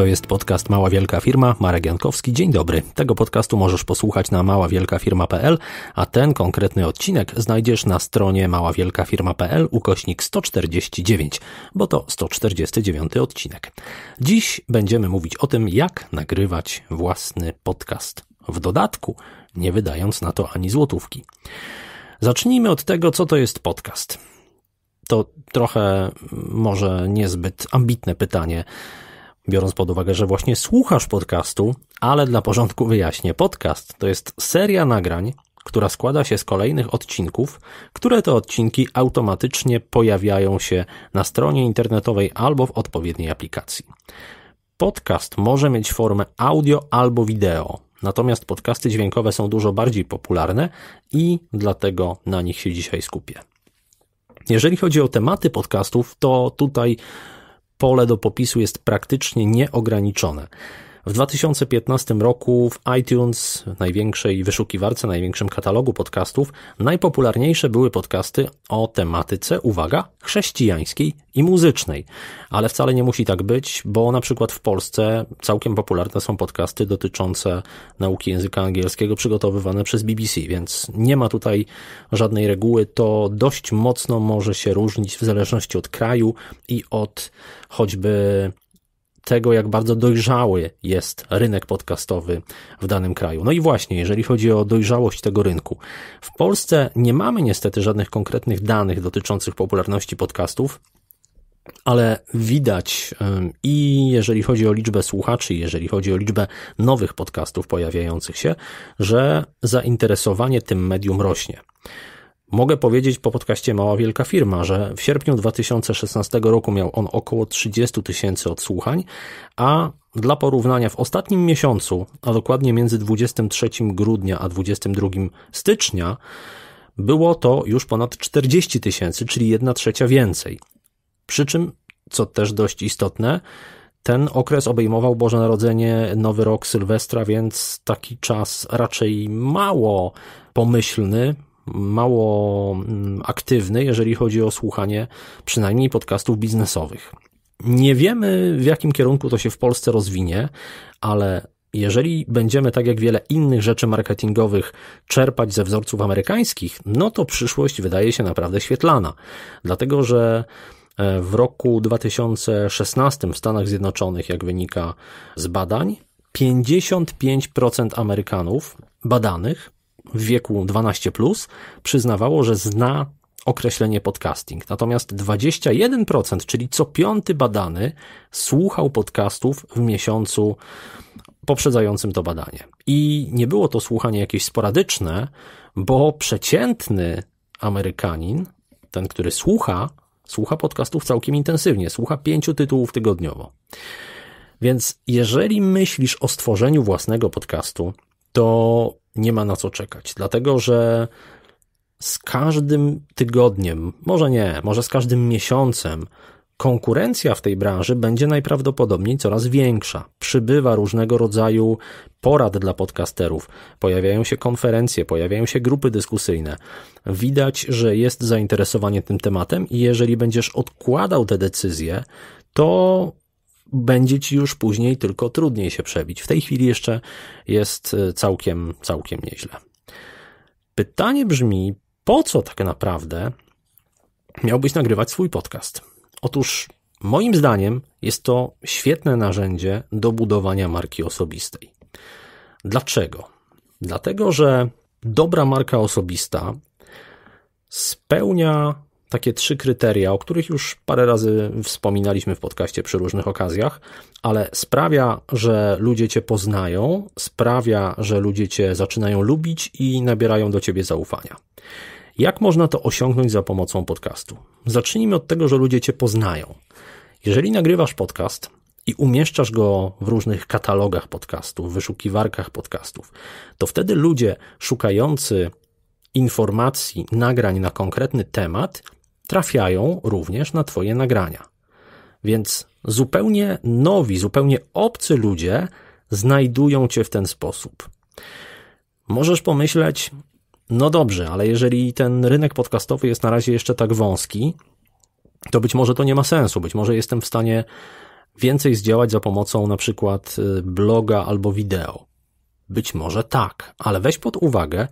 To jest podcast Mała Wielka Firma. Marek Jankowski, dzień dobry. Tego podcastu możesz posłuchać na maławielkafirma.pl, a ten konkretny odcinek znajdziesz na stronie maławielkafirma.pl ukośnik 149, bo to 149 odcinek. Dziś będziemy mówić o tym, jak nagrywać własny podcast. W dodatku, nie wydając na to ani złotówki. Zacznijmy od tego, co to jest podcast. To trochę mm, może niezbyt ambitne pytanie biorąc pod uwagę, że właśnie słuchasz podcastu, ale dla porządku wyjaśnię, podcast to jest seria nagrań, która składa się z kolejnych odcinków, które to odcinki automatycznie pojawiają się na stronie internetowej albo w odpowiedniej aplikacji. Podcast może mieć formę audio albo wideo, natomiast podcasty dźwiękowe są dużo bardziej popularne i dlatego na nich się dzisiaj skupię. Jeżeli chodzi o tematy podcastów, to tutaj pole do popisu jest praktycznie nieograniczone. W 2015 roku w iTunes, największej wyszukiwarce, największym katalogu podcastów, najpopularniejsze były podcasty o tematyce, uwaga, chrześcijańskiej i muzycznej. Ale wcale nie musi tak być, bo na przykład w Polsce całkiem popularne są podcasty dotyczące nauki języka angielskiego przygotowywane przez BBC, więc nie ma tutaj żadnej reguły. To dość mocno może się różnić w zależności od kraju i od choćby tego, jak bardzo dojrzały jest rynek podcastowy w danym kraju. No i właśnie, jeżeli chodzi o dojrzałość tego rynku, w Polsce nie mamy niestety żadnych konkretnych danych dotyczących popularności podcastów, ale widać i jeżeli chodzi o liczbę słuchaczy, jeżeli chodzi o liczbę nowych podcastów pojawiających się, że zainteresowanie tym medium rośnie. Mogę powiedzieć po podcaście Mała Wielka Firma, że w sierpniu 2016 roku miał on około 30 tysięcy odsłuchań, a dla porównania w ostatnim miesiącu, a dokładnie między 23 grudnia a 22 stycznia, było to już ponad 40 tysięcy, czyli 1 trzecia więcej. Przy czym, co też dość istotne, ten okres obejmował Boże Narodzenie, Nowy Rok, Sylwestra, więc taki czas raczej mało pomyślny, mało mm, aktywny, jeżeli chodzi o słuchanie przynajmniej podcastów biznesowych. Nie wiemy, w jakim kierunku to się w Polsce rozwinie, ale jeżeli będziemy, tak jak wiele innych rzeczy marketingowych, czerpać ze wzorców amerykańskich, no to przyszłość wydaje się naprawdę świetlana. Dlatego, że e, w roku 2016 w Stanach Zjednoczonych, jak wynika z badań, 55% Amerykanów badanych w wieku 12 plus przyznawało, że zna określenie podcasting. Natomiast 21%, czyli co piąty badany, słuchał podcastów w miesiącu poprzedzającym to badanie. I nie było to słuchanie jakieś sporadyczne, bo przeciętny Amerykanin, ten, który słucha, słucha podcastów całkiem intensywnie, słucha pięciu tytułów tygodniowo. Więc jeżeli myślisz o stworzeniu własnego podcastu, to nie ma na co czekać, dlatego że z każdym tygodniem, może nie, może z każdym miesiącem, konkurencja w tej branży będzie najprawdopodobniej coraz większa. Przybywa różnego rodzaju porad dla podcasterów, pojawiają się konferencje, pojawiają się grupy dyskusyjne. Widać, że jest zainteresowanie tym tematem i jeżeli będziesz odkładał te decyzje, to będzie ci już później tylko trudniej się przebić. W tej chwili jeszcze jest e, całkiem, całkiem nieźle. Pytanie brzmi, po co tak naprawdę miałbyś nagrywać swój podcast? Otóż moim zdaniem jest to świetne narzędzie do budowania marki osobistej. Dlaczego? Dlatego, że dobra marka osobista spełnia takie trzy kryteria, o których już parę razy wspominaliśmy w podcaście przy różnych okazjach, ale sprawia, że ludzie cię poznają, sprawia, że ludzie cię zaczynają lubić i nabierają do ciebie zaufania. Jak można to osiągnąć za pomocą podcastu? Zacznijmy od tego, że ludzie cię poznają. Jeżeli nagrywasz podcast, i umieszczasz go w różnych katalogach podcastów, wyszukiwarkach podcastów, to wtedy ludzie szukający informacji, nagrań na konkretny temat trafiają również na Twoje nagrania. Więc zupełnie nowi, zupełnie obcy ludzie znajdują Cię w ten sposób. Możesz pomyśleć, no dobrze, ale jeżeli ten rynek podcastowy jest na razie jeszcze tak wąski, to być może to nie ma sensu, być może jestem w stanie więcej zdziałać za pomocą na przykład y, bloga albo wideo. Być może tak, ale weź pod uwagę,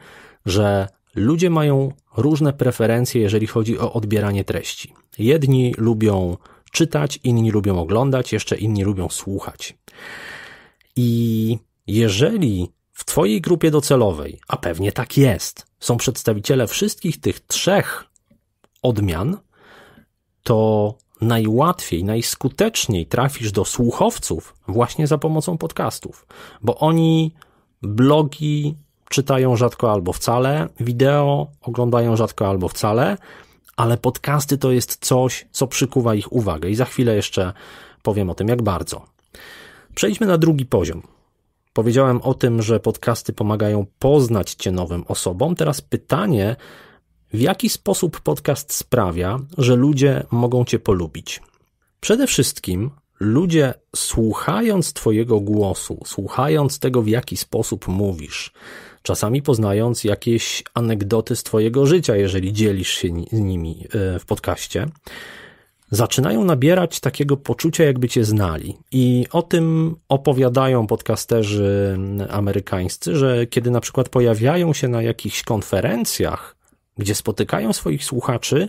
że Ludzie mają różne preferencje, jeżeli chodzi o odbieranie treści. Jedni lubią czytać, inni lubią oglądać, jeszcze inni lubią słuchać. I jeżeli w Twojej grupie docelowej, a pewnie tak jest, są przedstawiciele wszystkich tych trzech odmian, to najłatwiej, najskuteczniej trafisz do słuchowców właśnie za pomocą podcastów, bo oni blogi, czytają rzadko albo wcale, wideo oglądają rzadko albo wcale, ale podcasty to jest coś, co przykuwa ich uwagę i za chwilę jeszcze powiem o tym, jak bardzo. Przejdźmy na drugi poziom. Powiedziałem o tym, że podcasty pomagają poznać cię nowym osobom. Teraz pytanie, w jaki sposób podcast sprawia, że ludzie mogą cię polubić? Przede wszystkim ludzie słuchając twojego głosu, słuchając tego, w jaki sposób mówisz, czasami poznając jakieś anegdoty z Twojego życia, jeżeli dzielisz się z nimi e, w podcaście, zaczynają nabierać takiego poczucia, jakby Cię znali. I o tym opowiadają podcasterzy amerykańscy, że kiedy na przykład pojawiają się na jakichś konferencjach, gdzie spotykają swoich słuchaczy,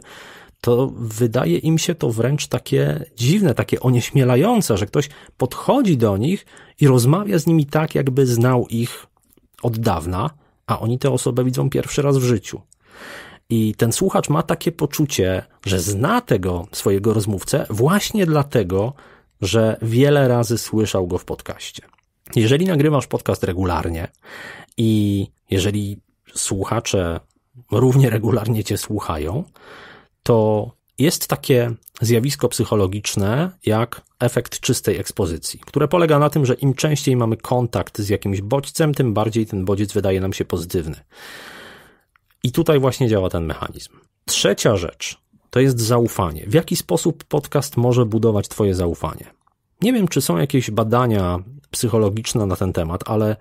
to wydaje im się to wręcz takie dziwne, takie onieśmielające, że ktoś podchodzi do nich i rozmawia z nimi tak, jakby znał ich od dawna, a oni tę osobę widzą pierwszy raz w życiu. I ten słuchacz ma takie poczucie, że zna tego swojego rozmówcę właśnie dlatego, że wiele razy słyszał go w podcaście. Jeżeli nagrywasz podcast regularnie i jeżeli słuchacze równie regularnie cię słuchają, to jest takie zjawisko psychologiczne jak efekt czystej ekspozycji, które polega na tym, że im częściej mamy kontakt z jakimś bodźcem, tym bardziej ten bodziec wydaje nam się pozytywny. I tutaj właśnie działa ten mechanizm. Trzecia rzecz to jest zaufanie. W jaki sposób podcast może budować Twoje zaufanie? Nie wiem, czy są jakieś badania psychologiczne na ten temat, ale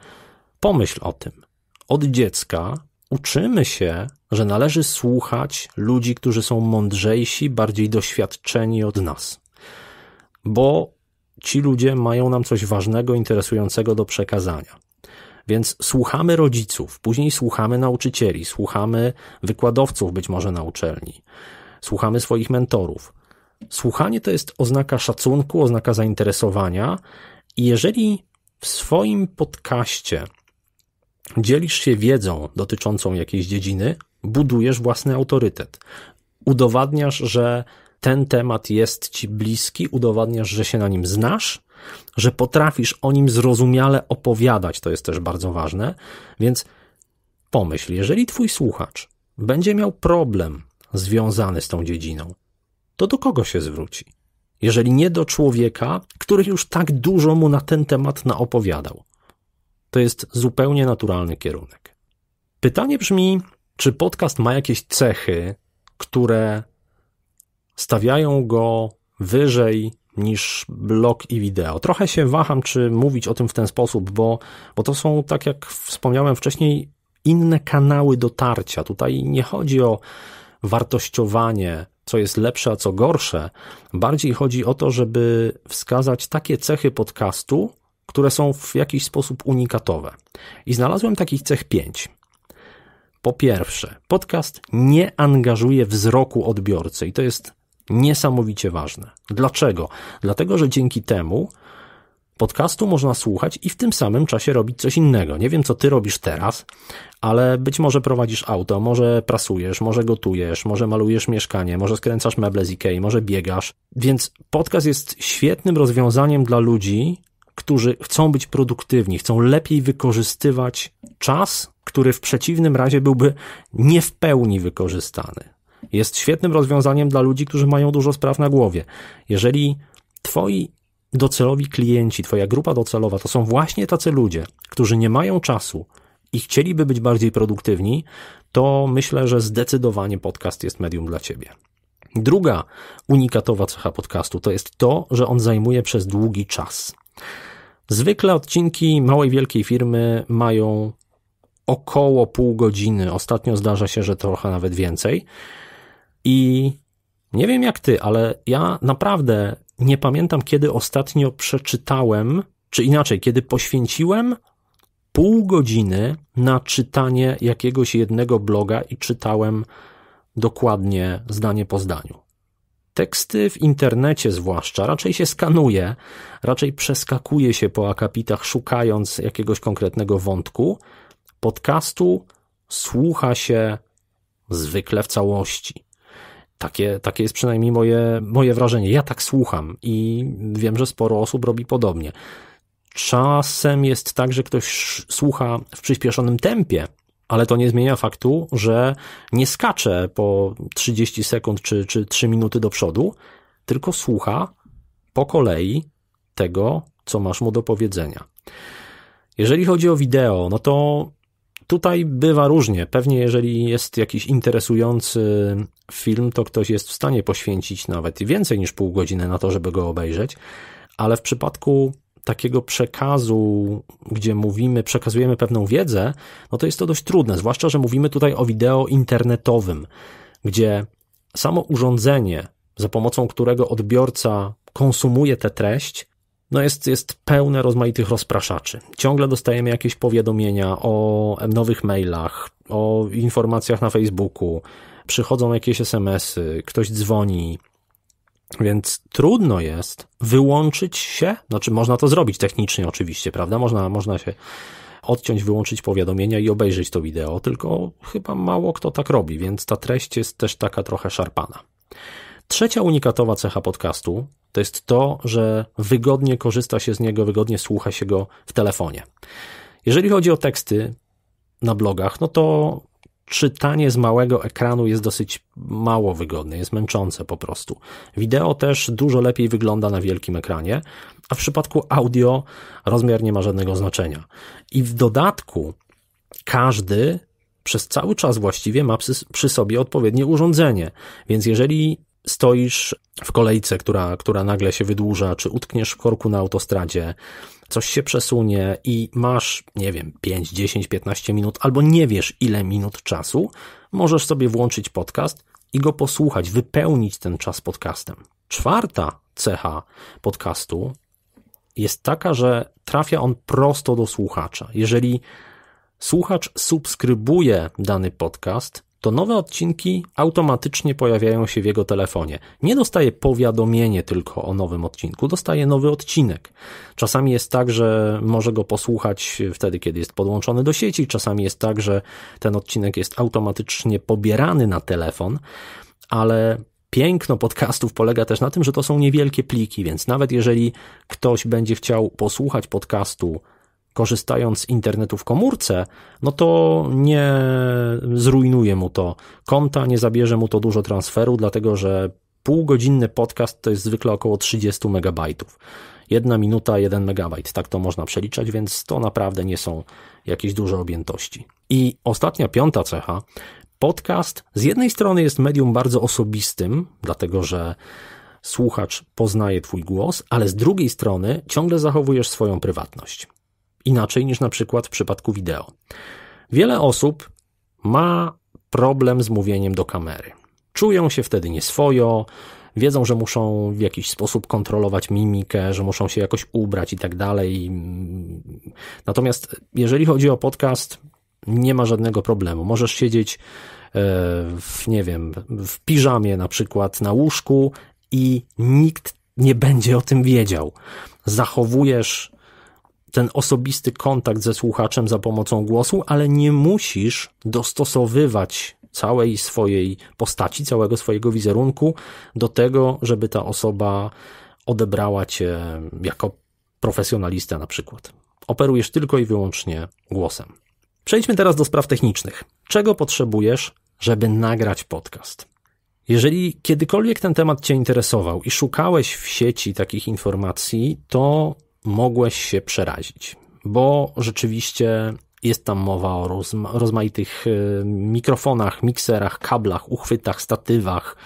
pomyśl o tym. Od dziecka Uczymy się, że należy słuchać ludzi, którzy są mądrzejsi, bardziej doświadczeni od nas, bo ci ludzie mają nam coś ważnego, interesującego do przekazania. Więc słuchamy rodziców, później słuchamy nauczycieli, słuchamy wykładowców być może na uczelni, słuchamy swoich mentorów. Słuchanie to jest oznaka szacunku, oznaka zainteresowania i jeżeli w swoim podcaście Dzielisz się wiedzą dotyczącą jakiejś dziedziny, budujesz własny autorytet. Udowadniasz, że ten temat jest ci bliski, udowadniasz, że się na nim znasz, że potrafisz o nim zrozumiale opowiadać, to jest też bardzo ważne. Więc pomyśl, jeżeli twój słuchacz będzie miał problem związany z tą dziedziną, to do kogo się zwróci? Jeżeli nie do człowieka, który już tak dużo mu na ten temat naopowiadał. To jest zupełnie naturalny kierunek. Pytanie brzmi, czy podcast ma jakieś cechy, które stawiają go wyżej niż blog i wideo. Trochę się waham, czy mówić o tym w ten sposób, bo, bo to są, tak jak wspomniałem wcześniej, inne kanały dotarcia. Tutaj nie chodzi o wartościowanie, co jest lepsze, a co gorsze. Bardziej chodzi o to, żeby wskazać takie cechy podcastu, które są w jakiś sposób unikatowe. I znalazłem takich cech pięć. Po pierwsze, podcast nie angażuje wzroku odbiorcy i to jest niesamowicie ważne. Dlaczego? Dlatego, że dzięki temu podcastu można słuchać i w tym samym czasie robić coś innego. Nie wiem, co ty robisz teraz, ale być może prowadzisz auto, może prasujesz, może gotujesz, może malujesz mieszkanie, może skręcasz meble z Ikei, może biegasz. Więc podcast jest świetnym rozwiązaniem dla ludzi, którzy chcą być produktywni, chcą lepiej wykorzystywać czas, który w przeciwnym razie byłby nie w pełni wykorzystany. Jest świetnym rozwiązaniem dla ludzi, którzy mają dużo spraw na głowie. Jeżeli twoi docelowi klienci, twoja grupa docelowa to są właśnie tacy ludzie, którzy nie mają czasu i chcieliby być bardziej produktywni, to myślę, że zdecydowanie podcast jest medium dla ciebie. Druga unikatowa cecha podcastu to jest to, że on zajmuje przez długi czas. Zwykle odcinki małej, wielkiej firmy mają około pół godziny. Ostatnio zdarza się, że trochę nawet więcej. I nie wiem jak ty, ale ja naprawdę nie pamiętam, kiedy ostatnio przeczytałem, czy inaczej, kiedy poświęciłem pół godziny na czytanie jakiegoś jednego bloga i czytałem dokładnie zdanie po zdaniu. Teksty w internecie zwłaszcza raczej się skanuje, raczej przeskakuje się po akapitach szukając jakiegoś konkretnego wątku. Podcastu słucha się zwykle w całości. Takie, takie jest przynajmniej moje, moje wrażenie. Ja tak słucham i wiem, że sporo osób robi podobnie. Czasem jest tak, że ktoś słucha w przyspieszonym tempie, ale to nie zmienia faktu, że nie skacze po 30 sekund czy, czy 3 minuty do przodu, tylko słucha po kolei tego, co masz mu do powiedzenia. Jeżeli chodzi o wideo, no to tutaj bywa różnie. Pewnie jeżeli jest jakiś interesujący film, to ktoś jest w stanie poświęcić nawet więcej niż pół godziny na to, żeby go obejrzeć, ale w przypadku takiego przekazu, gdzie mówimy, przekazujemy pewną wiedzę, no to jest to dość trudne, zwłaszcza, że mówimy tutaj o wideo internetowym, gdzie samo urządzenie, za pomocą którego odbiorca konsumuje tę treść, no jest, jest pełne rozmaitych rozpraszaczy. Ciągle dostajemy jakieś powiadomienia o nowych mailach, o informacjach na Facebooku, przychodzą jakieś SMS-y, ktoś dzwoni, więc trudno jest wyłączyć się, znaczy można to zrobić technicznie oczywiście, prawda? Można, można się odciąć, wyłączyć powiadomienia i obejrzeć to wideo, tylko chyba mało kto tak robi, więc ta treść jest też taka trochę szarpana. Trzecia unikatowa cecha podcastu to jest to, że wygodnie korzysta się z niego, wygodnie słucha się go w telefonie. Jeżeli chodzi o teksty na blogach, no to czytanie z małego ekranu jest dosyć mało wygodne, jest męczące po prostu. Wideo też dużo lepiej wygląda na wielkim ekranie, a w przypadku audio rozmiar nie ma żadnego znaczenia. I w dodatku każdy przez cały czas właściwie ma przy sobie odpowiednie urządzenie, więc jeżeli stoisz w kolejce, która, która nagle się wydłuża, czy utkniesz w korku na autostradzie, coś się przesunie i masz, nie wiem, 5, 10, 15 minut, albo nie wiesz ile minut czasu, możesz sobie włączyć podcast i go posłuchać, wypełnić ten czas podcastem. Czwarta cecha podcastu jest taka, że trafia on prosto do słuchacza. Jeżeli słuchacz subskrybuje dany podcast, to nowe odcinki automatycznie pojawiają się w jego telefonie. Nie dostaje powiadomienie tylko o nowym odcinku, dostaje nowy odcinek. Czasami jest tak, że może go posłuchać wtedy, kiedy jest podłączony do sieci, czasami jest tak, że ten odcinek jest automatycznie pobierany na telefon, ale piękno podcastów polega też na tym, że to są niewielkie pliki, więc nawet jeżeli ktoś będzie chciał posłuchać podcastu korzystając z internetu w komórce, no to nie zrujnuje mu to konta, nie zabierze mu to dużo transferu, dlatego że półgodzinny podcast to jest zwykle około 30 megabajtów. Jedna minuta, jeden megabajt, tak to można przeliczać, więc to naprawdę nie są jakieś duże objętości. I ostatnia, piąta cecha. Podcast z jednej strony jest medium bardzo osobistym, dlatego że słuchacz poznaje Twój głos, ale z drugiej strony ciągle zachowujesz swoją prywatność inaczej niż na przykład w przypadku wideo. Wiele osób ma problem z mówieniem do kamery. Czują się wtedy nieswojo, wiedzą, że muszą w jakiś sposób kontrolować mimikę, że muszą się jakoś ubrać i tak dalej. Natomiast jeżeli chodzi o podcast, nie ma żadnego problemu. Możesz siedzieć e, w, nie wiem, w piżamie na przykład na łóżku i nikt nie będzie o tym wiedział. Zachowujesz ten osobisty kontakt ze słuchaczem za pomocą głosu, ale nie musisz dostosowywać całej swojej postaci, całego swojego wizerunku do tego, żeby ta osoba odebrała cię jako profesjonalista na przykład. Operujesz tylko i wyłącznie głosem. Przejdźmy teraz do spraw technicznych. Czego potrzebujesz, żeby nagrać podcast? Jeżeli kiedykolwiek ten temat Cię interesował i szukałeś w sieci takich informacji, to mogłeś się przerazić, bo rzeczywiście jest tam mowa o rozma rozmaitych y, mikrofonach, mikserach, kablach, uchwytach, statywach,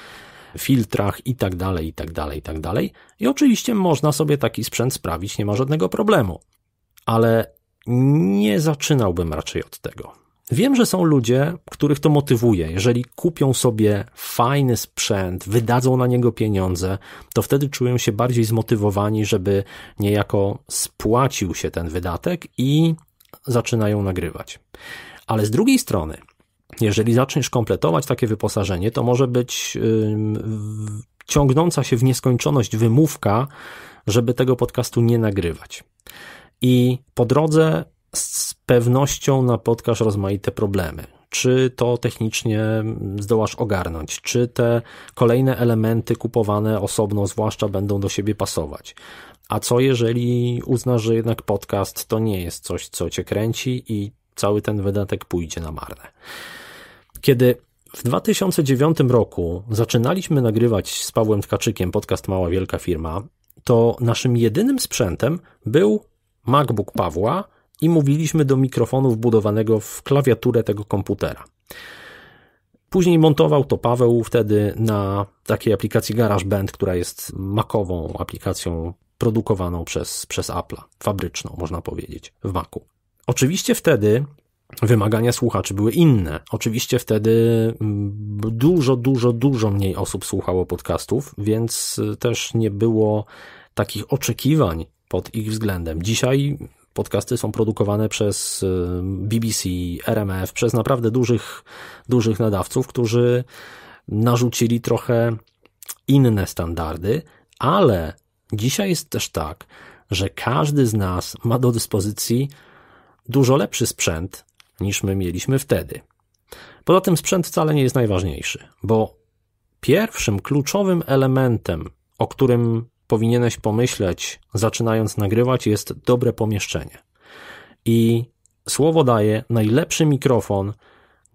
filtrach i tak dalej, i tak dalej, i tak dalej. I oczywiście można sobie taki sprzęt sprawić, nie ma żadnego problemu. Ale nie zaczynałbym raczej od tego. Wiem, że są ludzie, których to motywuje. Jeżeli kupią sobie fajny sprzęt, wydadzą na niego pieniądze, to wtedy czują się bardziej zmotywowani, żeby niejako spłacił się ten wydatek i zaczynają nagrywać. Ale z drugiej strony, jeżeli zaczniesz kompletować takie wyposażenie, to może być yy, ciągnąca się w nieskończoność wymówka, żeby tego podcastu nie nagrywać. I po drodze z pewnością napotkasz rozmaite problemy. Czy to technicznie zdołasz ogarnąć? Czy te kolejne elementy kupowane osobno, zwłaszcza, będą do siebie pasować? A co jeżeli uznasz, że jednak podcast to nie jest coś, co cię kręci i cały ten wydatek pójdzie na marne? Kiedy w 2009 roku zaczynaliśmy nagrywać z Pawłem Tkaczykiem podcast Mała Wielka Firma, to naszym jedynym sprzętem był MacBook Pawła i mówiliśmy do mikrofonu wbudowanego w klawiaturę tego komputera. Później montował to Paweł wtedy na takiej aplikacji GarageBand, która jest makową aplikacją produkowaną przez, przez Apple'a, fabryczną można powiedzieć, w Macu. Oczywiście wtedy wymagania słuchaczy były inne. Oczywiście wtedy mm, dużo, dużo, dużo mniej osób słuchało podcastów, więc też nie było takich oczekiwań pod ich względem. Dzisiaj Podcasty są produkowane przez y, BBC, RMF, przez naprawdę dużych, dużych nadawców, którzy narzucili trochę inne standardy, ale dzisiaj jest też tak, że każdy z nas ma do dyspozycji dużo lepszy sprzęt niż my mieliśmy wtedy. Poza tym sprzęt wcale nie jest najważniejszy, bo pierwszym kluczowym elementem, o którym powinieneś pomyśleć, zaczynając nagrywać, jest dobre pomieszczenie. I słowo daję, najlepszy mikrofon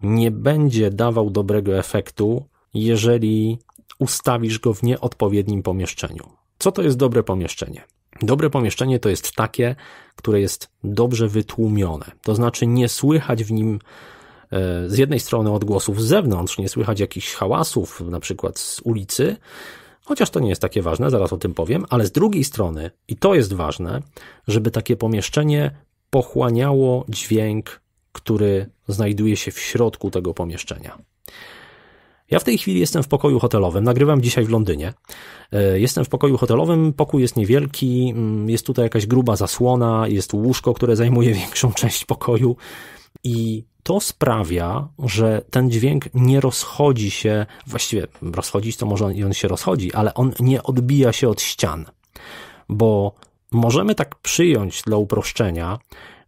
nie będzie dawał dobrego efektu, jeżeli ustawisz go w nieodpowiednim pomieszczeniu. Co to jest dobre pomieszczenie? Dobre pomieszczenie to jest takie, które jest dobrze wytłumione, to znaczy nie słychać w nim e, z jednej strony odgłosów z zewnątrz, nie słychać jakichś hałasów, na przykład z ulicy, chociaż to nie jest takie ważne, zaraz o tym powiem, ale z drugiej strony, i to jest ważne, żeby takie pomieszczenie pochłaniało dźwięk, który znajduje się w środku tego pomieszczenia. Ja w tej chwili jestem w pokoju hotelowym, nagrywam dzisiaj w Londynie. E, jestem w pokoju hotelowym, pokój jest niewielki, mm, jest tutaj jakaś gruba zasłona, jest łóżko, które zajmuje większą część pokoju. I to sprawia, że ten dźwięk nie rozchodzi się, właściwie rozchodzić to może on, i on się rozchodzi, ale on nie odbija się od ścian, bo możemy tak przyjąć dla uproszczenia,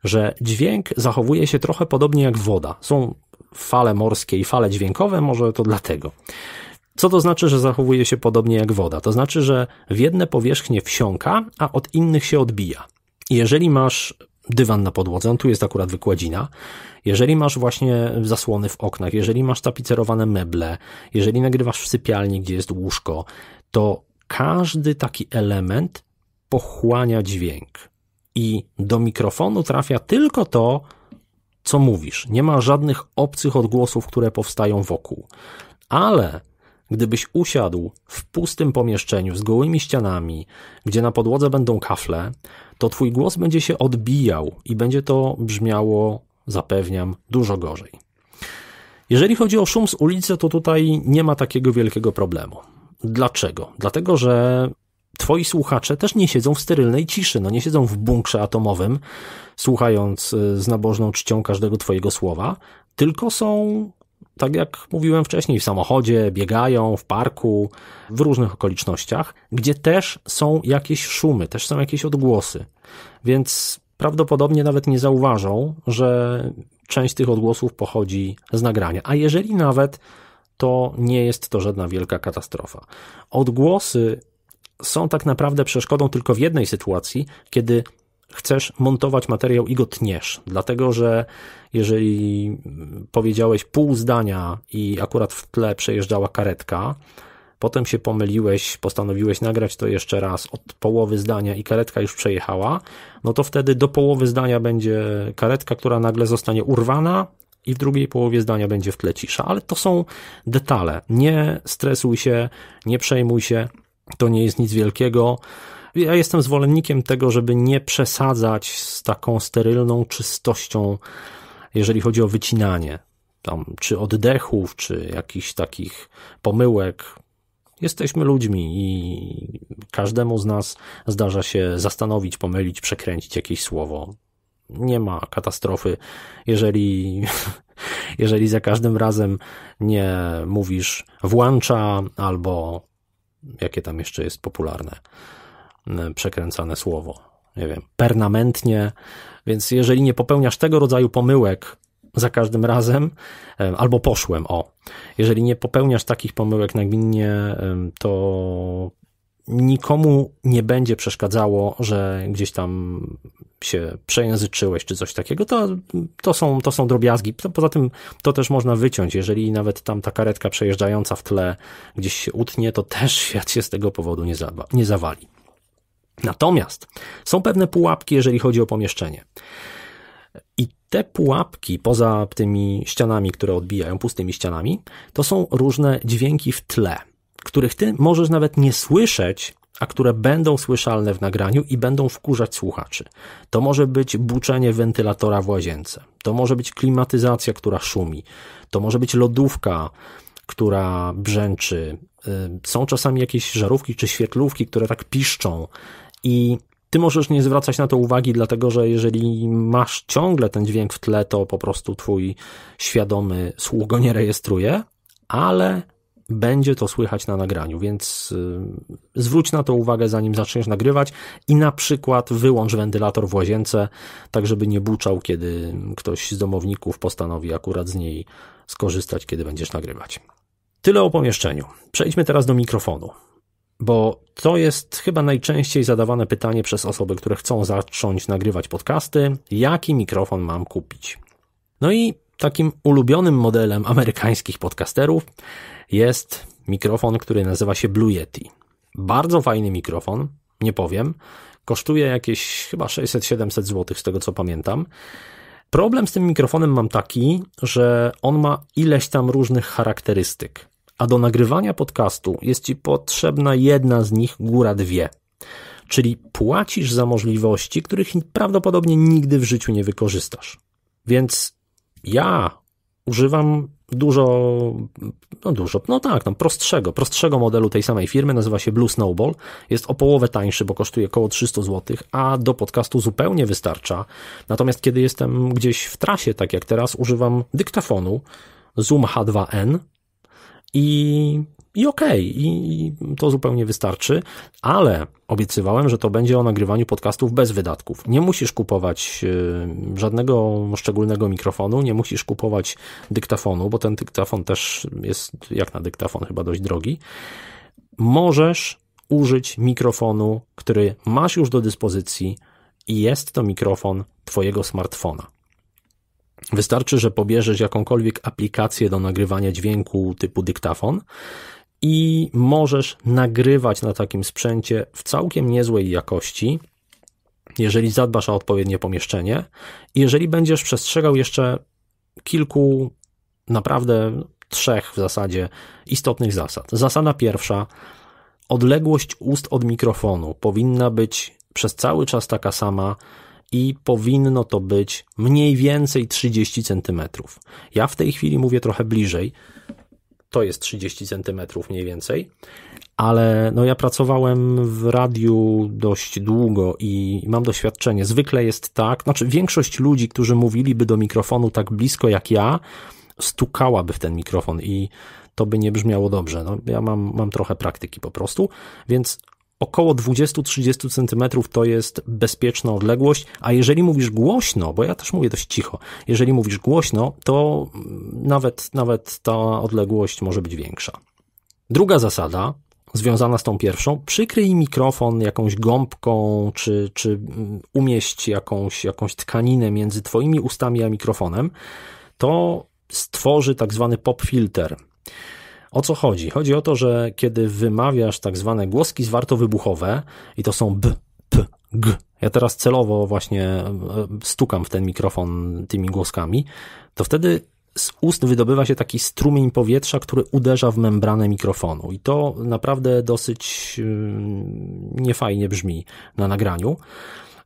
że dźwięk zachowuje się trochę podobnie jak woda. Są fale morskie i fale dźwiękowe, może to dlatego. Co to znaczy, że zachowuje się podobnie jak woda? To znaczy, że w jedne powierzchnie wsiąka, a od innych się odbija. Jeżeli masz dywan na podłodze, on tu jest akurat wykładzina. Jeżeli masz właśnie zasłony w oknach, jeżeli masz tapicerowane meble, jeżeli nagrywasz w sypialni, gdzie jest łóżko, to każdy taki element pochłania dźwięk. I do mikrofonu trafia tylko to, co mówisz. Nie ma żadnych obcych odgłosów, które powstają wokół. Ale gdybyś usiadł w pustym pomieszczeniu z gołymi ścianami, gdzie na podłodze będą kafle, to twój głos będzie się odbijał i będzie to brzmiało, zapewniam, dużo gorzej. Jeżeli chodzi o szum z ulicy, to tutaj nie ma takiego wielkiego problemu. Dlaczego? Dlatego, że twoi słuchacze też nie siedzą w sterylnej ciszy, no nie siedzą w bunkrze atomowym, słuchając y, z nabożną czcią każdego twojego słowa, tylko są tak jak mówiłem wcześniej, w samochodzie, biegają, w parku, w różnych okolicznościach, gdzie też są jakieś szumy, też są jakieś odgłosy. Więc prawdopodobnie nawet nie zauważą, że część tych odgłosów pochodzi z nagrania. A jeżeli nawet, to nie jest to żadna wielka katastrofa. Odgłosy są tak naprawdę przeszkodą tylko w jednej sytuacji, kiedy chcesz montować materiał i go tniesz, dlatego że jeżeli powiedziałeś pół zdania i akurat w tle przejeżdżała karetka, potem się pomyliłeś, postanowiłeś nagrać to jeszcze raz od połowy zdania i karetka już przejechała, no to wtedy do połowy zdania będzie karetka, która nagle zostanie urwana i w drugiej połowie zdania będzie w tle cisza, ale to są detale. Nie stresuj się, nie przejmuj się, to nie jest nic wielkiego ja jestem zwolennikiem tego, żeby nie przesadzać z taką sterylną czystością, jeżeli chodzi o wycinanie. Tam, czy oddechów, czy jakichś takich pomyłek. Jesteśmy ludźmi i każdemu z nas zdarza się zastanowić, pomylić, przekręcić jakieś słowo. Nie ma katastrofy, jeżeli, jeżeli za każdym razem nie mówisz włącza albo jakie tam jeszcze jest popularne. E, przekręcane słowo. Nie wiem, permanentnie. Więc jeżeli nie popełniasz tego rodzaju pomyłek za każdym razem, e, albo poszłem, o. Jeżeli nie popełniasz takich pomyłek nagminnie, e, to nikomu nie będzie przeszkadzało, że gdzieś tam się przejęzyczyłeś czy coś takiego, to, to, są, to są drobiazgi. Poza tym to też można wyciąć. Jeżeli nawet tam ta karetka przejeżdżająca w tle gdzieś się utnie, to też świat się z tego powodu nie, nie zawali. Natomiast są pewne pułapki, jeżeli chodzi o pomieszczenie. I te pułapki, poza tymi ścianami, które odbijają, pustymi ścianami, to są różne dźwięki w tle, których ty możesz nawet nie słyszeć, a które będą słyszalne w nagraniu i będą wkurzać słuchaczy. To może być buczenie wentylatora w łazience, to może być klimatyzacja, która szumi, to może być lodówka, która brzęczy. Y, są czasami jakieś żarówki czy świetlówki, które tak piszczą. I ty możesz nie zwracać na to uwagi, dlatego że jeżeli masz ciągle ten dźwięk w tle, to po prostu twój świadomy sługo nie rejestruje, ale będzie to słychać na nagraniu, więc y, zwróć na to uwagę, zanim zaczniesz nagrywać i na przykład wyłącz wentylator w łazience, tak żeby nie buczał, kiedy ktoś z domowników postanowi akurat z niej skorzystać, kiedy będziesz nagrywać. Tyle o pomieszczeniu. Przejdźmy teraz do mikrofonu bo to jest chyba najczęściej zadawane pytanie przez osoby, które chcą zacząć nagrywać podcasty: jaki mikrofon mam kupić? No i takim ulubionym modelem amerykańskich podcasterów jest mikrofon, który nazywa się Blue Yeti. Bardzo fajny mikrofon, nie powiem. Kosztuje jakieś chyba 600-700 zł, z tego co pamiętam. Problem z tym mikrofonem mam taki, że on ma ileś tam różnych charakterystyk a do nagrywania podcastu jest Ci potrzebna jedna z nich, góra dwie. Czyli płacisz za możliwości, których prawdopodobnie nigdy w życiu nie wykorzystasz. Więc ja używam dużo, no dużo, no tak, no prostszego, prostszego modelu tej samej firmy, nazywa się Blue Snowball, jest o połowę tańszy, bo kosztuje około 300 zł, a do podcastu zupełnie wystarcza. Natomiast kiedy jestem gdzieś w trasie, tak jak teraz, używam dyktafonu Zoom H2n, i, i okej, okay, i, i to zupełnie wystarczy, ale obiecywałem, że to będzie o nagrywaniu podcastów bez wydatków. Nie musisz kupować y, żadnego szczególnego mikrofonu, nie musisz kupować dyktafonu, bo ten dyktafon też jest jak na dyktafon chyba dość drogi. Możesz użyć mikrofonu, który masz już do dyspozycji i jest to mikrofon Twojego smartfona. Wystarczy, że pobierzesz jakąkolwiek aplikację do nagrywania dźwięku typu dyktafon i możesz nagrywać na takim sprzęcie w całkiem niezłej jakości, jeżeli zadbasz o odpowiednie pomieszczenie i jeżeli będziesz przestrzegał jeszcze kilku, naprawdę trzech w zasadzie istotnych zasad. Zasada pierwsza: odległość ust od mikrofonu powinna być przez cały czas taka sama i powinno to być mniej więcej 30 cm. Ja w tej chwili mówię trochę bliżej. To jest 30 cm mniej więcej, ale no ja pracowałem w radiu dość długo i mam doświadczenie. Zwykle jest tak, znaczy większość ludzi, którzy mówiliby do mikrofonu tak blisko jak ja, stukałaby w ten mikrofon i to by nie brzmiało dobrze. No, ja mam, mam trochę praktyki po prostu, więc około 20-30 centymetrów to jest bezpieczna odległość, a jeżeli mówisz głośno, bo ja też mówię dość cicho, jeżeli mówisz głośno, to nawet, nawet ta odległość może być większa. Druga zasada, związana z tą pierwszą, przykryj mikrofon jakąś gąbką, czy, czy mm, umieść jakąś, jakąś tkaninę między twoimi ustami a mikrofonem, to stworzy tak zwany pop filter. O co chodzi? Chodzi o to, że kiedy wymawiasz tak zwane głoski zwartowybuchowe i to są b, p, g. Ja teraz celowo właśnie e, stukam w ten mikrofon tymi głoskami, to wtedy z ust wydobywa się taki strumień powietrza, który uderza w membranę mikrofonu. I to naprawdę dosyć y, niefajnie brzmi na nagraniu.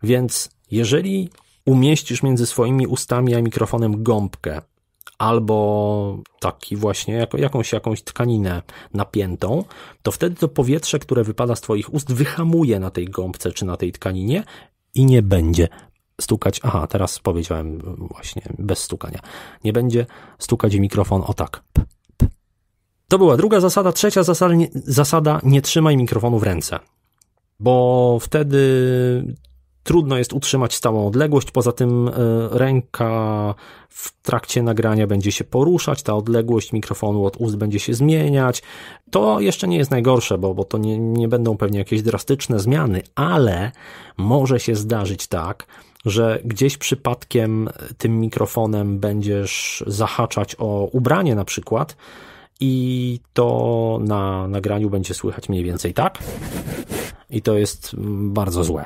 Więc jeżeli umieścisz między swoimi ustami a mikrofonem gąbkę, albo taki właśnie, jako, jakąś, jakąś tkaninę napiętą, to wtedy to powietrze, które wypada z Twoich ust, wyhamuje na tej gąbce czy na tej tkaninie i nie będzie stukać. Aha, teraz powiedziałem właśnie bez stukania. Nie będzie stukać mikrofon o tak. P, p. To była druga zasada. Trzecia zasada nie, zasada: nie trzymaj mikrofonu w ręce, bo wtedy Trudno jest utrzymać stałą odległość, poza tym e, ręka w trakcie nagrania będzie się poruszać, ta odległość mikrofonu od ust będzie się zmieniać. To jeszcze nie jest najgorsze, bo, bo to nie, nie będą pewnie jakieś drastyczne zmiany, ale może się zdarzyć tak, że gdzieś przypadkiem tym mikrofonem będziesz zahaczać o ubranie na przykład i to na nagraniu będzie słychać mniej więcej tak. I to jest mm, bardzo złe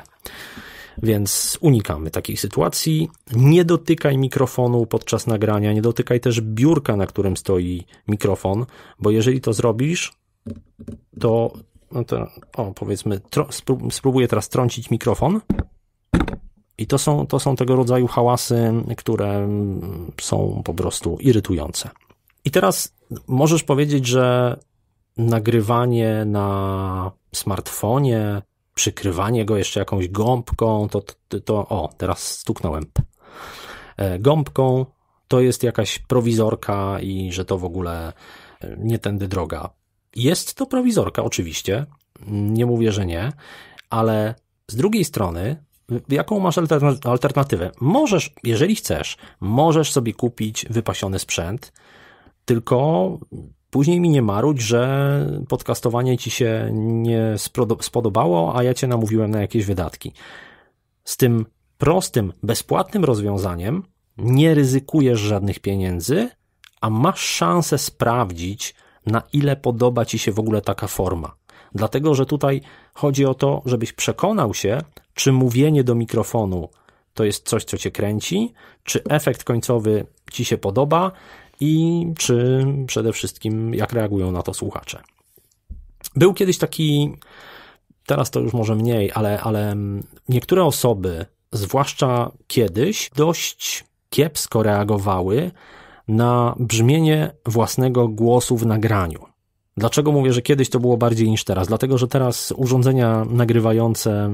więc unikamy takich sytuacji. Nie dotykaj mikrofonu podczas nagrania, nie dotykaj też biurka, na którym stoi mikrofon, bo jeżeli to zrobisz, to, no to o, powiedzmy, spróbuję teraz trącić mikrofon. I to są, to są tego rodzaju hałasy, które są po prostu irytujące. I teraz możesz powiedzieć, że nagrywanie na smartfonie przykrywanie go jeszcze jakąś gąbką, to, to, to o, teraz stuknąłem. E, gąbką to jest jakaś prowizorka i że to w ogóle e, nie tędy droga. Jest to prowizorka, oczywiście, nie mówię, że nie, ale z drugiej strony, jaką masz alternatywę? Możesz, jeżeli chcesz, możesz sobie kupić wypasiony sprzęt, tylko Później mi nie marudź, że podcastowanie ci się nie spodobało, a ja cię namówiłem na jakieś wydatki. Z tym prostym, bezpłatnym rozwiązaniem nie ryzykujesz żadnych pieniędzy, a masz szansę sprawdzić, na ile podoba ci się w ogóle taka forma. Dlatego, że tutaj chodzi o to, żebyś przekonał się, czy mówienie do mikrofonu to jest coś, co cię kręci, czy efekt końcowy ci się podoba, i czy przede wszystkim jak reagują na to słuchacze. Był kiedyś taki, teraz to już może mniej, ale, ale niektóre osoby, zwłaszcza kiedyś, dość kiepsko reagowały na brzmienie własnego głosu w nagraniu. Dlaczego mówię, że kiedyś to było bardziej niż teraz? Dlatego, że teraz urządzenia nagrywające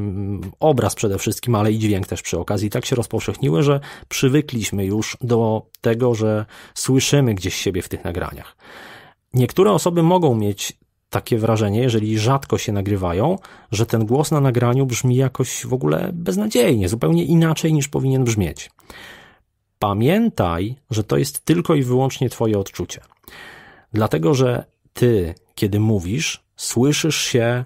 obraz przede wszystkim, ale i dźwięk też przy okazji tak się rozpowszechniły, że przywykliśmy już do tego, że słyszymy gdzieś siebie w tych nagraniach. Niektóre osoby mogą mieć takie wrażenie, jeżeli rzadko się nagrywają, że ten głos na nagraniu brzmi jakoś w ogóle beznadziejnie, zupełnie inaczej niż powinien brzmieć. Pamiętaj, że to jest tylko i wyłącznie Twoje odczucie. Dlatego, że ty, kiedy mówisz, słyszysz się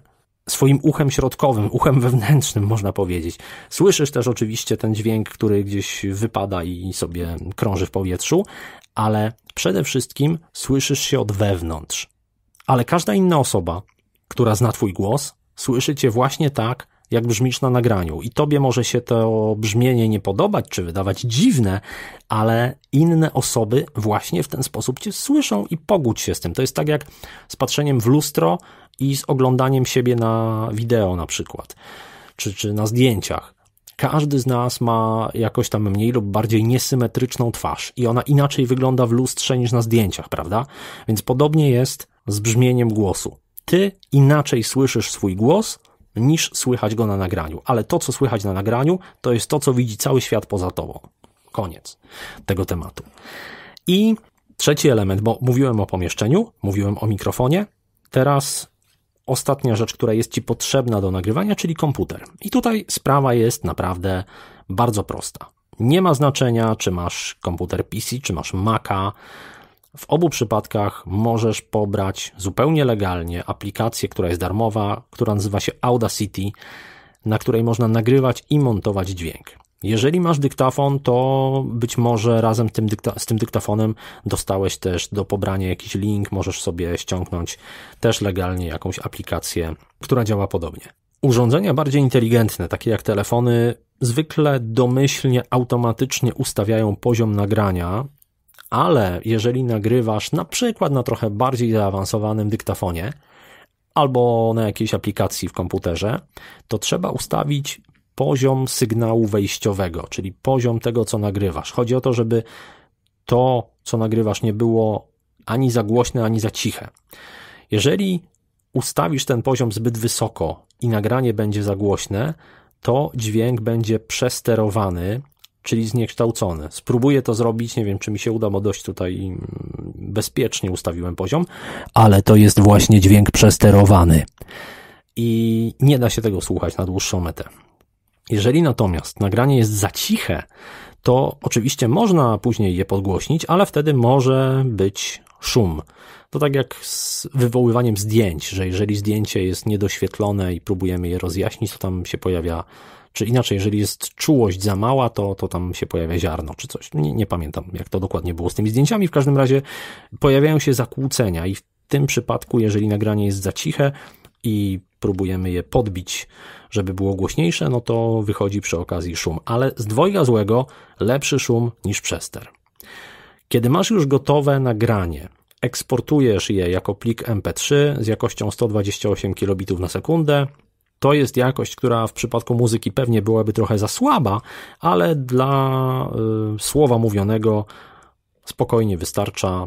swoim uchem środkowym, uchem wewnętrznym, można powiedzieć. Słyszysz też oczywiście ten dźwięk, który gdzieś wypada i sobie krąży w powietrzu, ale przede wszystkim słyszysz się od wewnątrz. Ale każda inna osoba, która zna Twój głos, słyszy Cię właśnie tak, jak brzmisz na nagraniu. I tobie może się to brzmienie nie podobać, czy wydawać dziwne, ale inne osoby właśnie w ten sposób cię słyszą i pogódź się z tym. To jest tak jak z patrzeniem w lustro i z oglądaniem siebie na wideo na przykład, czy, czy na zdjęciach. Każdy z nas ma jakoś tam mniej lub bardziej niesymetryczną twarz i ona inaczej wygląda w lustrze niż na zdjęciach, prawda? Więc podobnie jest z brzmieniem głosu. Ty inaczej słyszysz swój głos niż słychać go na nagraniu. Ale to, co słychać na nagraniu, to jest to, co widzi cały świat poza tobą. Koniec tego tematu. I trzeci element, bo mówiłem o pomieszczeniu, mówiłem o mikrofonie. Teraz ostatnia rzecz, która jest Ci potrzebna do nagrywania, czyli komputer. I tutaj sprawa jest naprawdę bardzo prosta. Nie ma znaczenia, czy masz komputer PC, czy masz Maca, w obu przypadkach możesz pobrać zupełnie legalnie aplikację, która jest darmowa, która nazywa się Audacity, na której można nagrywać i montować dźwięk. Jeżeli masz dyktafon, to być może razem tym z tym dyktafonem dostałeś też do pobrania jakiś link, możesz sobie ściągnąć też legalnie jakąś aplikację, która działa podobnie. Urządzenia bardziej inteligentne, takie jak telefony, zwykle domyślnie automatycznie ustawiają poziom nagrania ale jeżeli nagrywasz na przykład na trochę bardziej zaawansowanym dyktafonie albo na jakiejś aplikacji w komputerze, to trzeba ustawić poziom sygnału wejściowego, czyli poziom tego, co nagrywasz. Chodzi o to, żeby to, co nagrywasz, nie było ani za głośne, ani za ciche. Jeżeli ustawisz ten poziom zbyt wysoko i nagranie będzie za głośne, to dźwięk będzie przesterowany czyli zniekształcony. Spróbuję to zrobić, nie wiem, czy mi się uda, bo dość tutaj mm, bezpiecznie ustawiłem poziom, ale to jest właśnie dźwięk przesterowany i nie da się tego słuchać na dłuższą metę. Jeżeli natomiast nagranie jest za ciche, to oczywiście można później je podgłośnić, ale wtedy może być szum. To tak jak z wywoływaniem zdjęć, że jeżeli zdjęcie jest niedoświetlone i próbujemy je rozjaśnić, to tam się pojawia czy inaczej, jeżeli jest czułość za mała, to, to tam się pojawia ziarno czy coś. Nie, nie pamiętam, jak to dokładnie było z tymi zdjęciami. W każdym razie pojawiają się zakłócenia i w tym przypadku, jeżeli nagranie jest za ciche i próbujemy je podbić, żeby było głośniejsze, no to wychodzi przy okazji szum. Ale z dwojga złego lepszy szum niż przester. Kiedy masz już gotowe nagranie, eksportujesz je jako plik MP3 z jakością 128 kilobitów na sekundę, to jest jakość, która w przypadku muzyki pewnie byłaby trochę za słaba, ale dla y, słowa mówionego spokojnie wystarcza,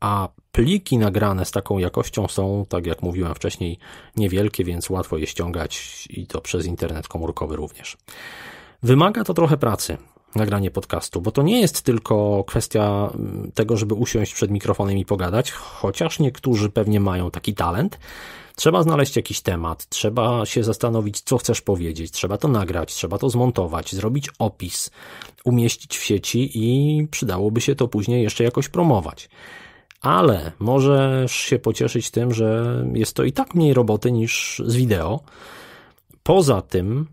a pliki nagrane z taką jakością są, tak jak mówiłem wcześniej, niewielkie, więc łatwo je ściągać i to przez internet komórkowy również. Wymaga to trochę pracy, nagranie podcastu, bo to nie jest tylko kwestia y, tego, żeby usiąść przed mikrofonem i pogadać, chociaż niektórzy pewnie mają taki talent, Trzeba znaleźć jakiś temat, trzeba się zastanowić, co chcesz powiedzieć, trzeba to nagrać, trzeba to zmontować, zrobić opis, umieścić w sieci i przydałoby się to później jeszcze jakoś promować. Ale możesz się pocieszyć tym, że jest to i tak mniej roboty niż z wideo. Poza tym,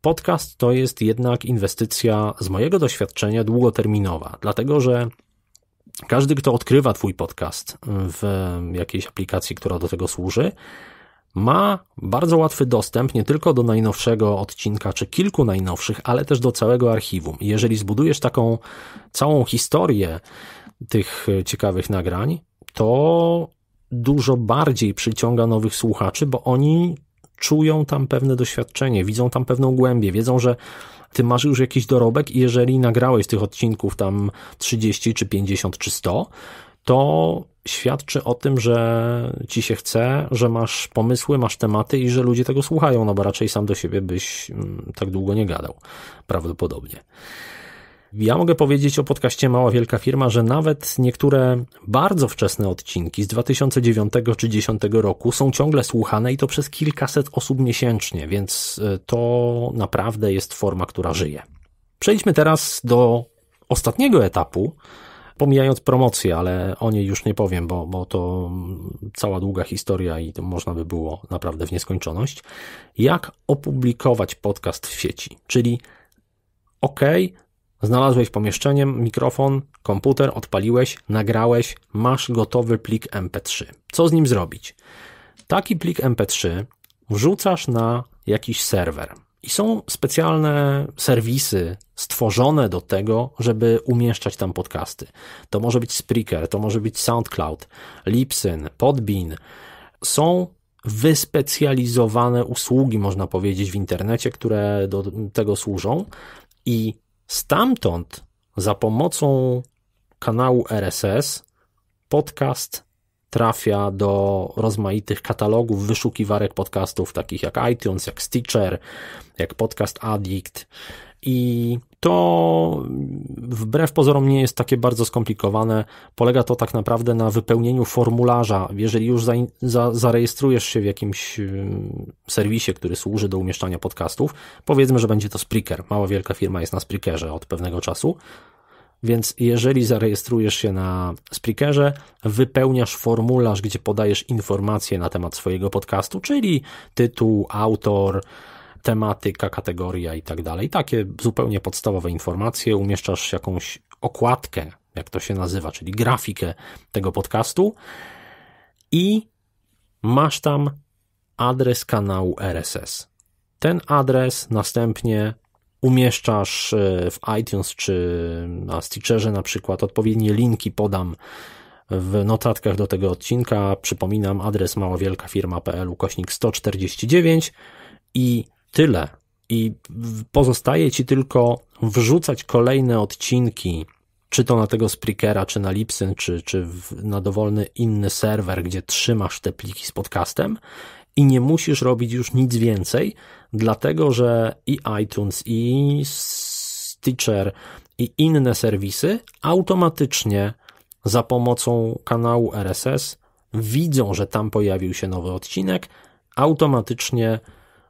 podcast to jest jednak inwestycja z mojego doświadczenia długoterminowa, dlatego że każdy, kto odkrywa Twój podcast y, w jakiejś aplikacji, która do tego służy, ma bardzo łatwy dostęp nie tylko do najnowszego odcinka czy kilku najnowszych, ale też do całego archiwum. Jeżeli zbudujesz taką całą historię tych y, ciekawych nagrań, to dużo bardziej przyciąga nowych słuchaczy, bo oni czują tam pewne doświadczenie, widzą tam pewną głębię, wiedzą, że ty masz już jakiś dorobek i jeżeli nagrałeś tych odcinków tam 30 czy 50 czy 100, to świadczy o tym, że ci się chce, że masz pomysły, masz tematy i że ludzie tego słuchają, no bo raczej sam do siebie byś mm, tak długo nie gadał, prawdopodobnie. Ja mogę powiedzieć o podcaście Mała Wielka Firma, że nawet niektóre bardzo wczesne odcinki z 2009 czy 2010 roku są ciągle słuchane i to przez kilkaset osób miesięcznie, więc e, to naprawdę jest forma, która żyje. Przejdźmy teraz do ostatniego etapu, pomijając promocję, ale o niej już nie powiem, bo, bo to mm, cała długa historia i to można by było naprawdę w nieskończoność. Jak opublikować podcast w sieci? Czyli OK, Znalazłeś pomieszczenie, mikrofon, komputer, odpaliłeś, nagrałeś, masz gotowy plik MP3. Co z nim zrobić? Taki plik MP3 wrzucasz na jakiś serwer. I są specjalne serwisy stworzone do tego, żeby umieszczać tam podcasty. To może być Spreaker, to może być SoundCloud, Lipsyn, Podbean. Są wyspecjalizowane usługi, można powiedzieć, w internecie, które do tego służą. I Stamtąd za pomocą kanału RSS podcast trafia do rozmaitych katalogów wyszukiwarek podcastów takich jak iTunes, jak Stitcher, jak Podcast Addict, i to wbrew pozorom nie jest takie bardzo skomplikowane. Polega to tak naprawdę na wypełnieniu formularza. Jeżeli już za, za, zarejestrujesz się w jakimś serwisie, który służy do umieszczania podcastów, powiedzmy, że będzie to Spreaker. Mała wielka firma jest na Spreakerze od pewnego czasu. Więc jeżeli zarejestrujesz się na Spreakerze, wypełniasz formularz, gdzie podajesz informacje na temat swojego podcastu, czyli tytuł, autor, tematyka, kategoria i tak dalej. Takie zupełnie podstawowe informacje, umieszczasz jakąś okładkę, jak to się nazywa, czyli grafikę tego podcastu i masz tam adres kanału RSS. Ten adres następnie umieszczasz e, w iTunes czy na Stitcherze na przykład. Odpowiednie linki podam w notatkach do tego odcinka. Przypominam adres maławielkafirma.pl ukośnik 149 i tyle. I pozostaje ci tylko wrzucać kolejne odcinki, czy to na tego Spreakera, czy na Lipsyn, czy, czy na dowolny inny serwer, gdzie trzymasz te pliki z podcastem i nie musisz robić już nic więcej, dlatego że i iTunes, i Stitcher, i inne serwisy automatycznie za pomocą kanału RSS widzą, że tam pojawił się nowy odcinek, automatycznie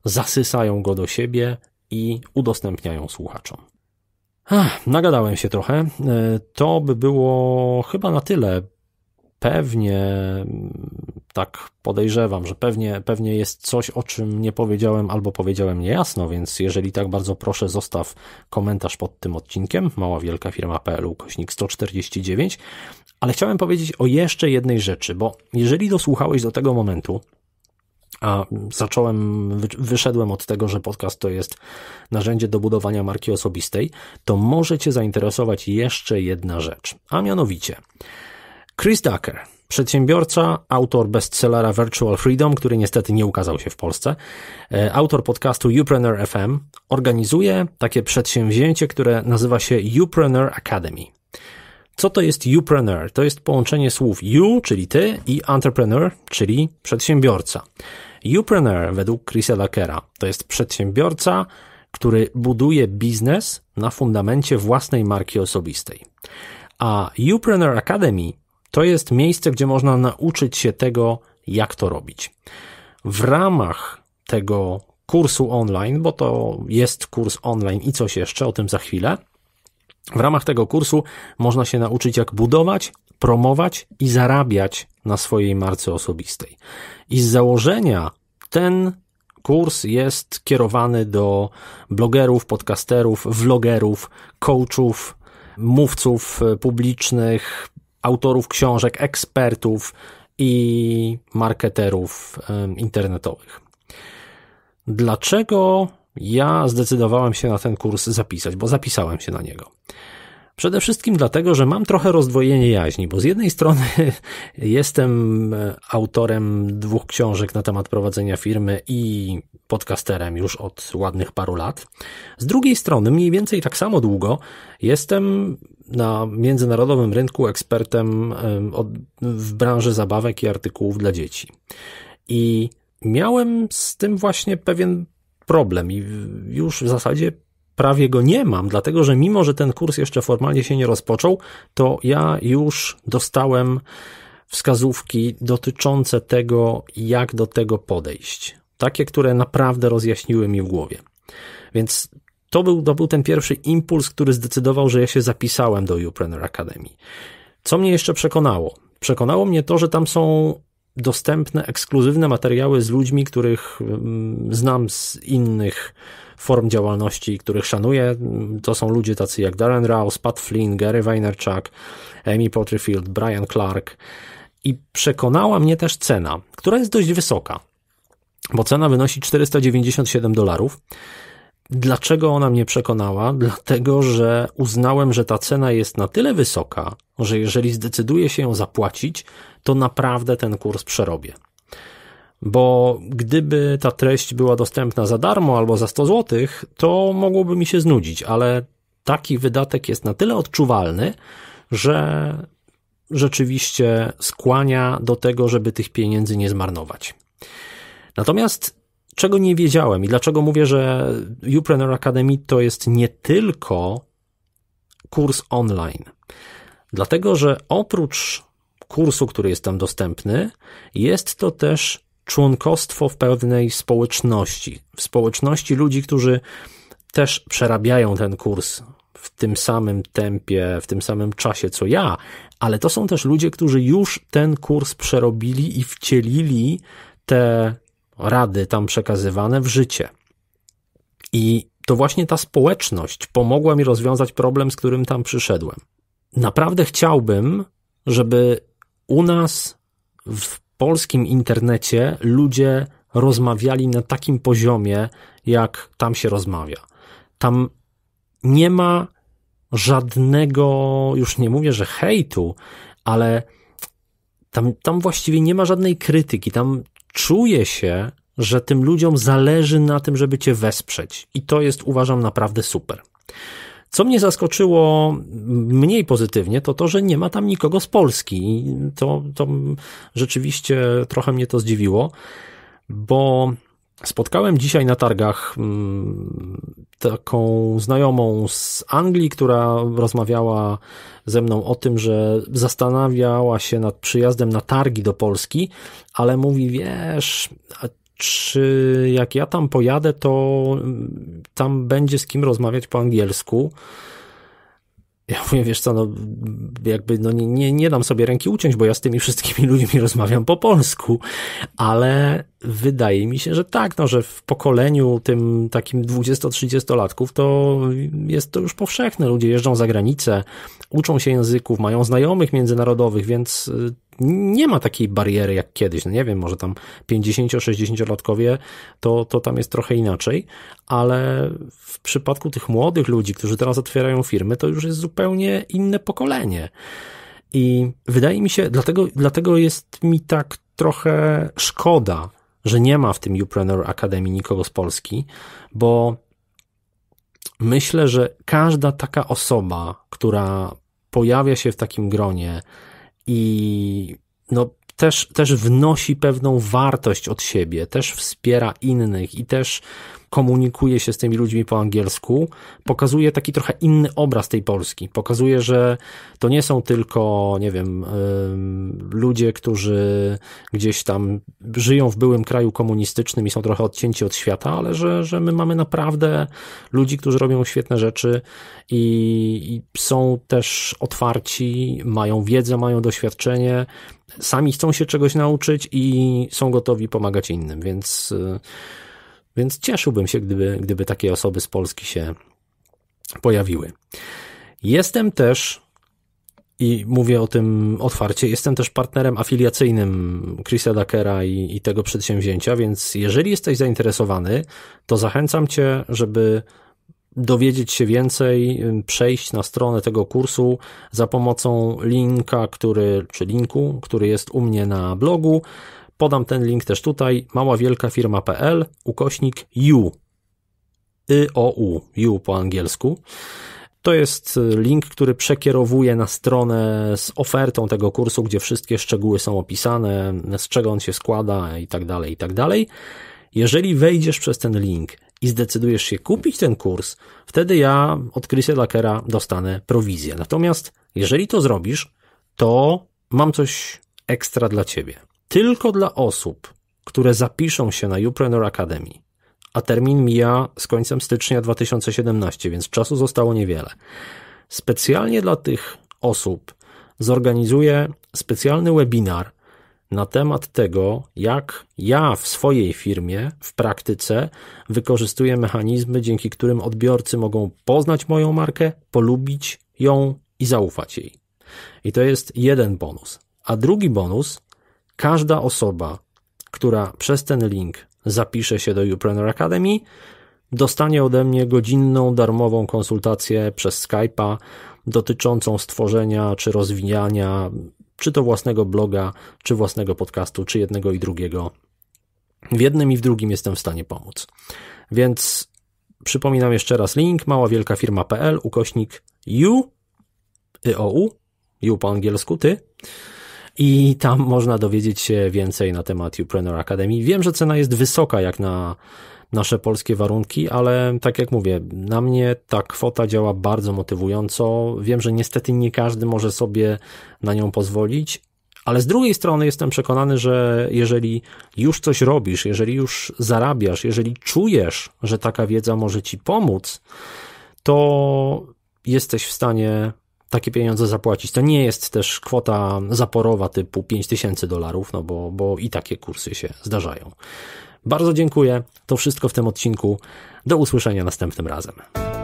zasysają go do siebie i udostępniają słuchaczom. Ach, nagadałem się trochę. E, to by było chyba na tyle. Pewnie, mm, tak podejrzewam, że pewnie, pewnie jest coś, o czym nie powiedziałem albo powiedziałem niejasno, więc jeżeli tak bardzo proszę, zostaw komentarz pod tym odcinkiem, mała wielka firma.pl ukośnik 149. Ale chciałem powiedzieć o jeszcze jednej rzeczy, bo jeżeli dosłuchałeś do tego momentu, a zacząłem, wyszedłem od tego, że podcast to jest narzędzie do budowania marki osobistej, to może Cię zainteresować jeszcze jedna rzecz, a mianowicie Chris Ducker, przedsiębiorca, autor bestsellera Virtual Freedom, który niestety nie ukazał się w Polsce, e, autor podcastu Upreneur FM, organizuje takie przedsięwzięcie, które nazywa się Upreneur Academy. Co to jest youpreneur? To jest połączenie słów you, czyli ty, i entrepreneur, czyli przedsiębiorca. Youpreneur według Chrisa Lackera to jest przedsiębiorca, który buduje biznes na fundamencie własnej marki osobistej. A Youpreneur Academy to jest miejsce, gdzie można nauczyć się tego, jak to robić. W ramach tego kursu online, bo to jest kurs online i coś jeszcze, o tym za chwilę, w ramach tego kursu można się nauczyć, jak budować, promować i zarabiać na swojej marce osobistej. I z założenia ten kurs jest kierowany do blogerów, podcasterów, vlogerów, coachów, mówców publicznych, autorów książek, ekspertów i marketerów internetowych. Dlaczego ja zdecydowałem się na ten kurs zapisać, bo zapisałem się na niego. Przede wszystkim dlatego, że mam trochę rozdwojenie jaźni, bo z jednej strony jestem e, autorem dwóch książek na temat prowadzenia firmy i podcasterem już od ładnych paru lat. Z drugiej strony, mniej więcej tak samo długo, jestem na międzynarodowym rynku ekspertem w branży zabawek i artykułów dla dzieci. I miałem z tym właśnie pewien problem i już w zasadzie prawie go nie mam, dlatego że mimo, że ten kurs jeszcze formalnie się nie rozpoczął, to ja już dostałem wskazówki dotyczące tego, jak do tego podejść. Takie, które naprawdę rozjaśniły mi w głowie. Więc to był, to był ten pierwszy impuls, który zdecydował, że ja się zapisałem do Upreneur Academy. Co mnie jeszcze przekonało? Przekonało mnie to, że tam są dostępne ekskluzywne materiały z ludźmi, których mm, znam z innych form działalności, których szanuję. To są ludzie tacy jak Darren Rouse, Pat Flynn, Gary Vaynerchuk, Amy Potterfield, Brian Clark. I przekonała mnie też cena, która jest dość wysoka, bo cena wynosi 497 dolarów. Dlaczego ona mnie przekonała? Dlatego, że uznałem, że ta cena jest na tyle wysoka, że jeżeli zdecyduję się ją zapłacić, to naprawdę ten kurs przerobię. Bo gdyby ta treść była dostępna za darmo albo za 100 zł, to mogłoby mi się znudzić, ale taki wydatek jest na tyle odczuwalny, że rzeczywiście skłania do tego, żeby tych pieniędzy nie zmarnować. Natomiast czego nie wiedziałem i dlaczego mówię, że Upreneur Academy to jest nie tylko kurs online. Dlatego, że oprócz kursu, który jest tam dostępny, jest to też członkostwo w pewnej społeczności, w społeczności ludzi, którzy też przerabiają ten kurs w tym samym tempie, w tym samym czasie co ja, ale to są też ludzie, którzy już ten kurs przerobili i wcielili te rady tam przekazywane w życie. I to właśnie ta społeczność pomogła mi rozwiązać problem, z którym tam przyszedłem. Naprawdę chciałbym, żeby u nas w polskim internecie ludzie rozmawiali na takim poziomie, jak tam się rozmawia. Tam nie ma żadnego, już nie mówię, że hejtu, ale tam, tam właściwie nie ma żadnej krytyki. Tam czuje się, że tym ludziom zależy na tym, żeby cię wesprzeć. I to jest, uważam, naprawdę super. Co mnie zaskoczyło mniej pozytywnie, to to, że nie ma tam nikogo z Polski. To, to rzeczywiście trochę mnie to zdziwiło, bo Spotkałem dzisiaj na targach mm, taką znajomą z Anglii, która rozmawiała ze mną o tym, że zastanawiała się nad przyjazdem na targi do Polski, ale mówi, wiesz, czy jak ja tam pojadę, to mm, tam będzie z kim rozmawiać po angielsku. Ja mówię, wiesz co, no jakby no nie, nie, nie dam sobie ręki uciąć, bo ja z tymi wszystkimi ludźmi rozmawiam po polsku, ale wydaje mi się, że tak, no, że w pokoleniu tym takim 20-30-latków to jest to już powszechne. Ludzie jeżdżą za granicę, uczą się języków, mają znajomych międzynarodowych, więc y, nie ma takiej bariery jak kiedyś. No nie wiem, może tam 50-60-latkowie, to, to tam jest trochę inaczej, ale w przypadku tych młodych ludzi, którzy teraz otwierają firmy, to już jest zupełnie inne pokolenie. I wydaje mi się, dlatego, dlatego jest mi tak trochę szkoda, że nie ma w tym Upreneur Academy nikogo z Polski, bo myślę, że każda taka osoba, która pojawia się w takim gronie, i no, też, też wnosi pewną wartość od siebie, też wspiera innych i też komunikuje się z tymi ludźmi po angielsku, pokazuje taki trochę inny obraz tej Polski. Pokazuje, że to nie są tylko, nie wiem, ludzie, którzy gdzieś tam żyją w byłym kraju komunistycznym i są trochę odcięci od świata, ale że, że my mamy naprawdę ludzi, którzy robią świetne rzeczy i, i są też otwarci, mają wiedzę, mają doświadczenie, sami chcą się czegoś nauczyć i są gotowi pomagać innym, więc y, więc cieszyłbym się, gdyby, gdyby takie osoby z Polski się pojawiły. Jestem też, i mówię o tym otwarcie, jestem też partnerem afiliacyjnym Chrisa Dakera i, i tego przedsięwzięcia, więc jeżeli jesteś zainteresowany, to zachęcam cię, żeby dowiedzieć się więcej, przejść na stronę tego kursu za pomocą linka, który, czy linku, który jest u mnie na blogu. Podam ten link też tutaj, maławielkafirma.pl, ukośnik U, y o U po angielsku. To jest y, link, który przekierowuje na stronę z ofertą tego kursu, gdzie wszystkie szczegóły są opisane, z czego on się składa i tak dalej, i tak dalej. Jeżeli wejdziesz przez ten link i zdecydujesz się kupić ten kurs, wtedy ja od Chrisa Lackera dostanę prowizję. Natomiast jeżeli to zrobisz, to mam coś ekstra dla ciebie tylko dla osób, które zapiszą się na Upreneur Academy, a termin mija z końcem stycznia 2017, więc czasu zostało niewiele. Specjalnie dla tych osób zorganizuję specjalny webinar na temat tego, jak ja w swojej firmie, w praktyce wykorzystuję mechanizmy, dzięki którym odbiorcy mogą poznać moją markę, polubić ją i zaufać jej. I to jest jeden bonus. A drugi bonus Każda osoba, która przez ten link zapisze się do Upreneur Academy, dostanie ode mnie godzinną darmową konsultację przez Skype'a dotyczącą stworzenia czy rozwijania czy to własnego bloga, czy własnego podcastu, czy jednego i drugiego. W jednym i w drugim jestem w stanie pomóc. Więc przypominam jeszcze raz link maławielkafirma.pl ukośnik you, y o u, you po angielsku, ty, i tam można dowiedzieć się więcej na temat Upreneur Academy. Wiem, że cena jest wysoka jak na nasze polskie warunki, ale tak jak mówię, na mnie ta kwota działa bardzo motywująco. Wiem, że niestety nie każdy może sobie na nią pozwolić, ale z drugiej strony jestem przekonany, że jeżeli już coś robisz, jeżeli już zarabiasz, jeżeli czujesz, że taka wiedza może ci pomóc, to jesteś w stanie takie pieniądze zapłacić. To nie jest też kwota zaporowa typu 5000 dolarów, no bo, bo i takie kursy się zdarzają. Bardzo dziękuję. To wszystko w tym odcinku. Do usłyszenia następnym razem.